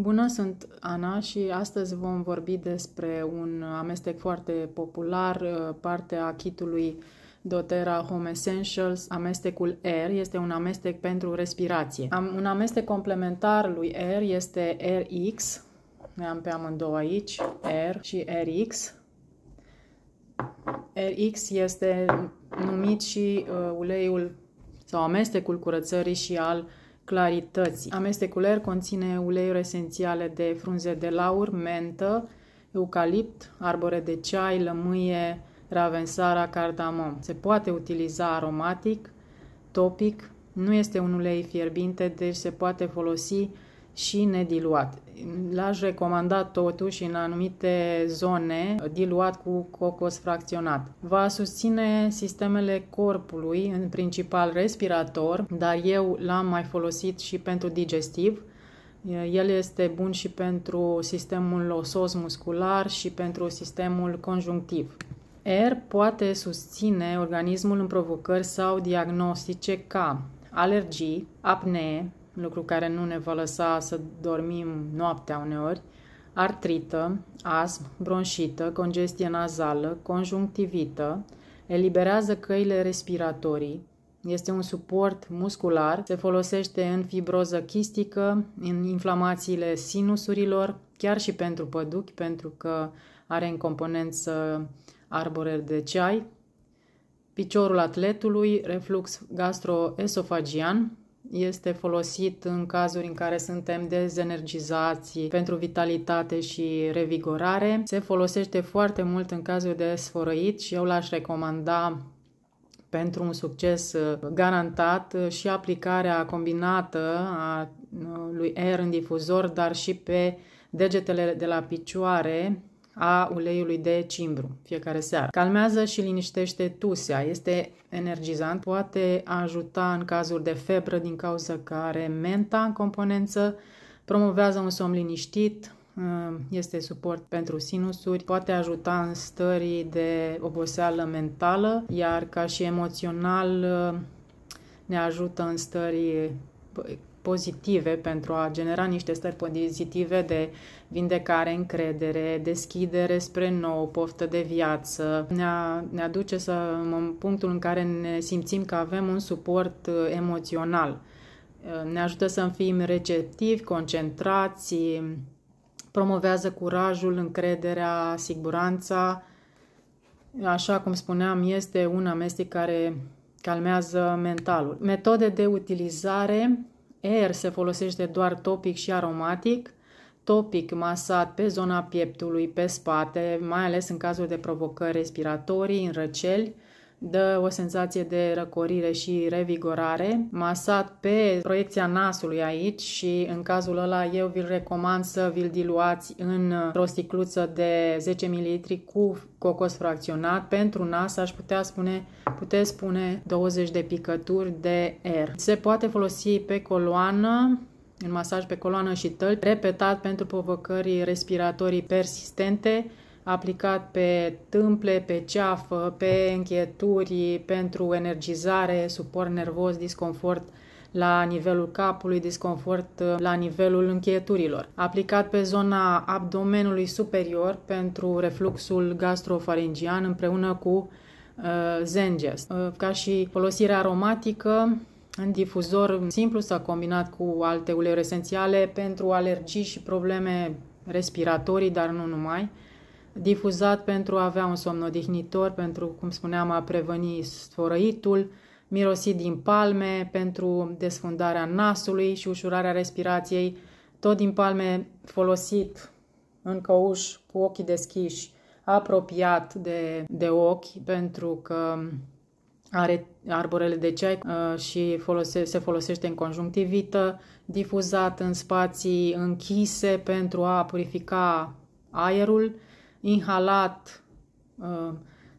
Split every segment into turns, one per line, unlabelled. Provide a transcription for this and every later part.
Bună, sunt Ana și astăzi vom vorbi despre un amestec foarte popular, uh, partea kitului doTERRA Home Essentials, amestecul Air, este un amestec pentru respirație. Am, un amestec complementar lui Air este RX. ne am pe amândouă aici, Air și RX. RX este numit și uh, uleiul sau amestecul curățării și al uh, clarității. Amestecul R conține uleiuri esențiale de frunze de laur, mentă, eucalipt, arbore de ceai, lămâie, ravensara, cardamom. Se poate utiliza aromatic, topic, nu este un ulei fierbinte, deci se poate folosi și nediluat. L-aș recomanda totuși în anumite zone diluat cu cocos fracționat. Va susține sistemele corpului, în principal respirator, dar eu l-am mai folosit și pentru digestiv. El este bun și pentru sistemul osos muscular și pentru sistemul conjunctiv. R poate susține organismul în provocări sau diagnostice ca alergii, apnee, lucru care nu ne va lăsa să dormim noaptea uneori, artrită, asm, bronșită, congestie nazală, conjunctivită, eliberează căile respiratorii, este un suport muscular, se folosește în fibroză chistică, în inflamațiile sinusurilor, chiar și pentru păduchi, pentru că are în componență arbore de ceai, piciorul atletului, reflux gastroesofagian, este folosit în cazuri în care suntem dezenergizați pentru vitalitate și revigorare. Se folosește foarte mult în cazul de sfărăit și eu l-aș recomanda pentru un succes uh, garantat uh, și aplicarea combinată a uh, lui aer în difuzor, dar și pe degetele de la picioare a uleiului de cimbru fiecare seară. Calmează și liniștește tusea, este energizant, poate ajuta în cazuri de febră din cauza că are menta în componență, promovează un somn liniștit, uh, este suport pentru sinusuri, poate ajuta în stării de oboseală mentală, iar ca și emoțional uh, ne ajută în stări pozitive pentru a genera niște stări pozitive de vindecare, încredere, deschidere spre nou, poftă de viață. Ne, a, ne aduce să, în punctul în care ne simțim că avem un suport uh, emoțional. Uh, ne ajută să fim receptivi, concentrați, promovează curajul, încrederea, siguranța. Așa cum spuneam, este un amestec care calmează mentalul. Metode de utilizare Air se folosește doar topic și aromatic, topic masat pe zona pieptului, pe spate, mai ales în cazul de provocări respiratorii, în răceli, dă o senzație de răcorire și revigorare. Masat pe proiecția nasului aici și în cazul ăla eu vi-l recomand să vi-l diluați în uh, o sticluță de 10 ml cu cocos fracționat. Pentru nas aș putea spune, puteți spune 20 de picături de R. Se poate folosi pe coloană în masaj pe coloană și tălpi, repetat pentru provocări respiratorii persistente, aplicat pe tâmple, pe ceafă, pe încheieturi, pentru energizare, suport nervos, disconfort la nivelul capului, disconfort uh, la nivelul încheieturilor. Aplicat pe zona abdomenului superior pentru refluxul gastrofaringian împreună cu uh, Zengest. Uh, ca și folosire aromatică, în difuzor simplu sau combinat cu alte uleiuri esențiale pentru alergii și probleme respiratorii, dar nu numai difuzat pentru a avea un somn odihnitor, pentru, cum spuneam, a preveni sfărăitul, mirosit din palme pentru desfundarea nasului și ușurarea respirației, tot din palme folosit în căuș cu ochii deschiși, apropiat de, de ochi, pentru că are arborele de ceai uh, și folose, se folosește în conjunctivită, difuzat în spații închise pentru a purifica aerul, inhalat uh,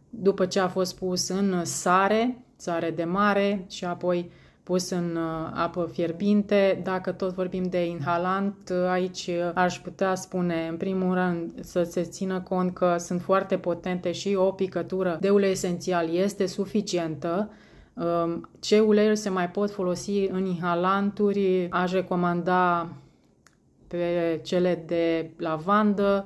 după ce a fost pus în sare, sare de mare și apoi pus în uh, apă fierbinte. Dacă tot vorbim de inhalant, uh, aici aș putea spune, în primul rând, să se țină cont că sunt foarte potente și o picătură de ulei esențial este suficientă. Um, ce uleiuri se mai pot folosi în inhalanturi? Aș recomanda pe cele de lavandă,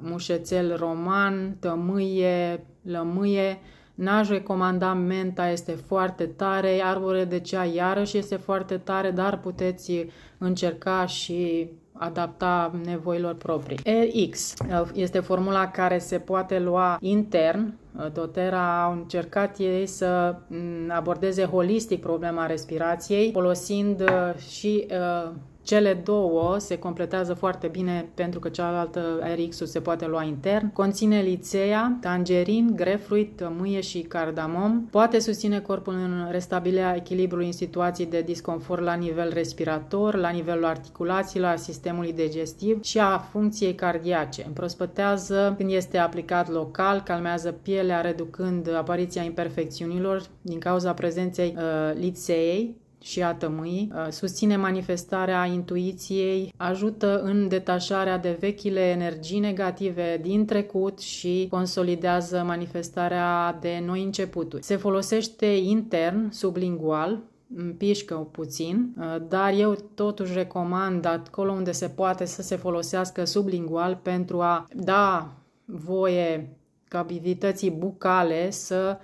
mușețel roman, tămâie, lămâie. N-aș recomanda menta, este foarte tare, arbore de cea iarăși este foarte tare, dar puteți încerca și adapta nevoilor proprii. RX este formula care se poate lua intern. Dotera au încercat ei să mm, abordeze holistic problema respirației, folosind uh, și uh, cele două se completează foarte bine pentru că cealaltă RX-ul se poate lua intern. Conține lițea, tangerin, grefruit, tămâie și cardamom. Poate susține corpul în restabilirea echilibrului în situații de disconfort la nivel respirator, la nivelul articulațiilor, a sistemului digestiv și a funcției cardiace. Împrospătează când este aplicat local, calmează pielea reducând apariția imperfecțiunilor din cauza prezenței uh, liței și a tămâi, uh, susține manifestarea intuiției, ajută în detașarea de vechile energii negative din trecut și consolidează manifestarea de noi începuturi. Se folosește intern, sublingual, împișcă puțin, uh, dar eu totuși recomand acolo unde se poate să se folosească sublingual pentru a da voie capacității bucale să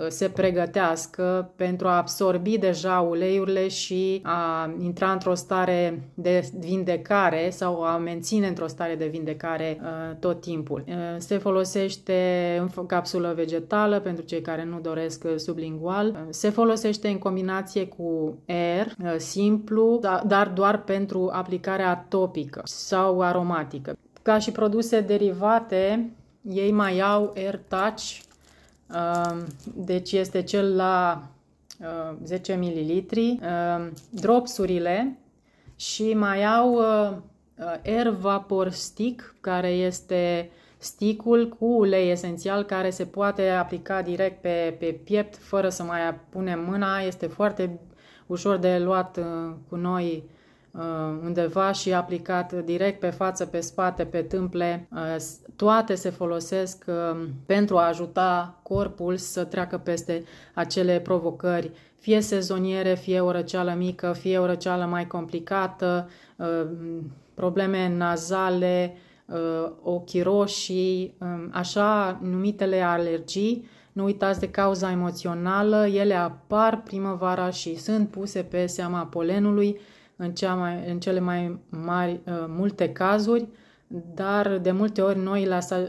Uh, se pregătească pentru a absorbi deja uleiurile și a intra într-o stare de vindecare sau a menține într-o stare de vindecare uh, tot timpul. Uh, se folosește în capsulă vegetală pentru cei care nu doresc sublingual. Se folosește în combinație cu aer simplu, da, dar doar pentru aplicarea topică sau aromatică. Ca și produse derivate, ei mai au air touch Ehm, deci este cel la 10 ehm, ml, ehm, dropsurile și mai au Air Vapor Stick, care este sticul cu ulei esențial care se poate aplica direct pe, pe piept fără să mai punem mâna. Este foarte ușor de luat cu noi Uh, undeva și aplicat direct pe față, pe spate, pe tâmple. Uh, toate se folosesc uh, pentru a ajuta corpul să treacă peste acele provocări, fie sezoniere, fie o răceală mică, fie o răceală mai complicată, probleme nazale, ochi roșii, um, așa numitele alergii, nu uitați de cauza emoțională, ele apar primăvara și sunt puse pe seama polenului, în, cea mai, în cele mai mari, uh, multe cazuri, dar de multe ori noi îl uh,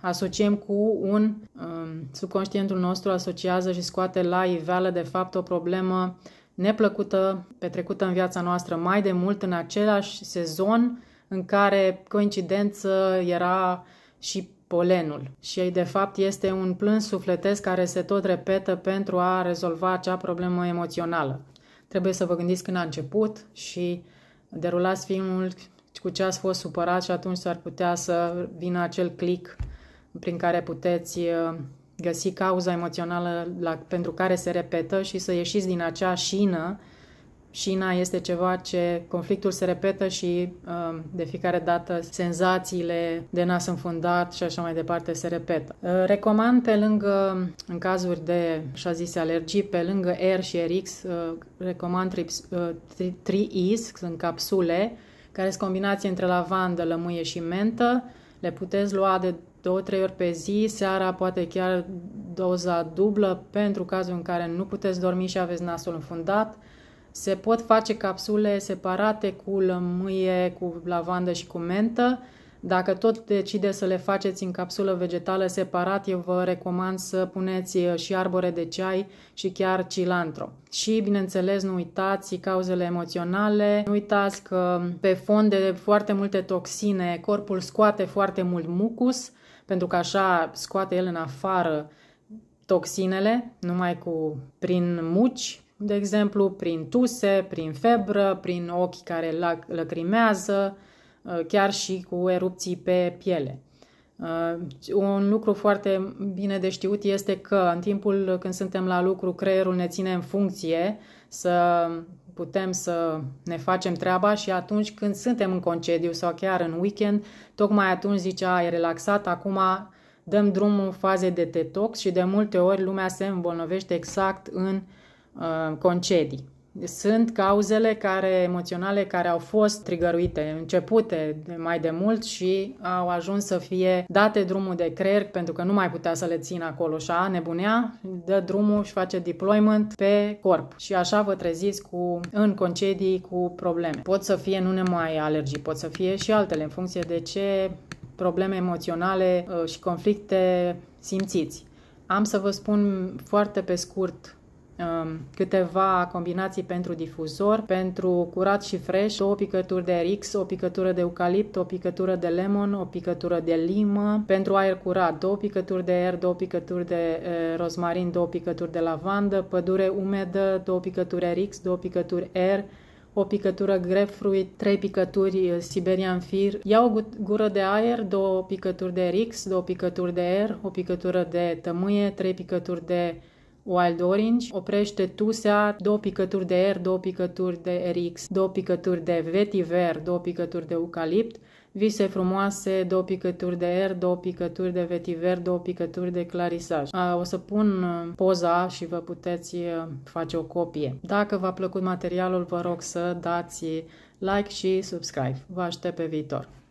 asociem cu un, um, subconștientul nostru asociază și scoate la iveală de fapt o problemă neplăcută petrecută în viața noastră mai de mult în același sezon în care coincidență era și polenul. Și de fapt este un plâns sufletesc care se tot repetă pentru a rezolva acea problemă emoțională. Trebuie să vă gândiți când a început și derulați filmul cu ce ați fost supărat și atunci s-ar putea să vină acel click prin care puteți uh, găsi cauza emoțională la, pentru care se repetă și să ieșiți din acea șină șina este ceva ce conflictul se repetă și um, de fiecare dată senzațiile de nas înfundat și așa mai departe se repetă. Uh, recomand pe lângă, în cazuri de, așa zise, alergii, pe lângă R și RX, uh, recomand 3 uh, tri, sunt capsule, care sunt combinație între lavandă, lămâie și mentă. Le puteți lua de două, trei ori pe zi, seara poate chiar doza dublă pentru cazul în care nu puteți dormi și aveți nasul înfundat. Se pot face capsule separate cu lămâie, cu lavandă și cu mentă. Dacă tot decide să le faceți în capsulă vegetală separat, eu vă recomand să puneți uh, și arbore de ceai și chiar cilantro. Și, bineînțeles, nu uitați cauzele emoționale, nu uitați că pe fond de foarte multe toxine, corpul scoate foarte mult mucus, pentru că așa scoate el în afară toxinele, numai cu prin muci, de exemplu, prin tuse, prin febră, prin ochi care lăcrimează, uh, chiar și cu erupții pe piele. Uh, un lucru foarte bine de știut este că în timpul când suntem la lucru, creierul ne ține în funcție să putem să ne facem treaba și atunci când suntem în concediu sau chiar în weekend, tocmai atunci zicea, ai relaxat, acum dăm drumul în faze de detox și de multe ori lumea se îmbolnăvește exact în uh, Uh, concedii. Sunt cauzele care, emoționale care au fost trigăruite, începute mai de mult și au ajuns să fie date drumul de creier pentru că nu mai putea să le țină acolo și a nebunea, dă drumul și face deployment pe corp. Și așa vă treziți cu, în concedii cu probleme. Pot să fie nu numai alergii, pot să fie și altele în funcție de ce probleme emoționale uh, și conflicte simțiți. Am să vă spun foarte pe scurt Um, câteva combinații pentru difuzor, pentru curat și fresh, două picături de RX, o picătură de eucalipt, o picătură de lemon, o picătură de limă, pentru aer curat, două picături de aer, două picături de e, uh, rozmarin, două picături de lavandă, pădure umedă, două picături RX, două picături aer, o picătură grapefruit, trei picături uh, siberian fir, ia o gură de aer, două picături de RX, două picături de aer, o picătură de tămâie, trei picături de Wild Orange, oprește tusea, două picături de R, două picături de RX, două picături de vetiver, două picături de eucalipt, vise frumoase, două picături de R, două picături de vetiver, două picături de clarisaj. O să pun uh, poza și vă puteți uh, face o copie. Dacă v-a plăcut materialul, vă rog să dați like și subscribe. Vă aștept pe viitor!